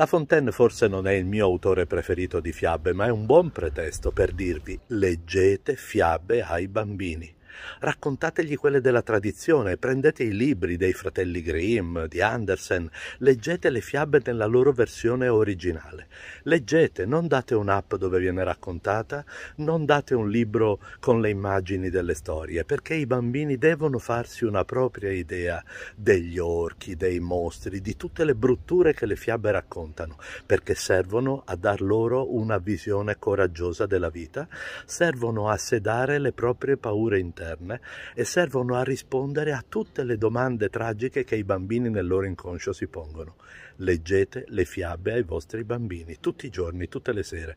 La Fontaine forse non è il mio autore preferito di fiabe, ma è un buon pretesto per dirvi leggete fiabe ai bambini. Raccontategli quelle della tradizione, prendete i libri dei fratelli Grimm, di Andersen, leggete le fiabe nella loro versione originale. Leggete, non date un'app dove viene raccontata, non date un libro con le immagini delle storie, perché i bambini devono farsi una propria idea degli orchi, dei mostri, di tutte le brutture che le fiabe raccontano, perché servono a dar loro una visione coraggiosa della vita, servono a sedare le proprie paure interne interne e servono a rispondere a tutte le domande tragiche che i bambini nel loro inconscio si pongono. Leggete le fiabe ai vostri bambini tutti i giorni, tutte le sere.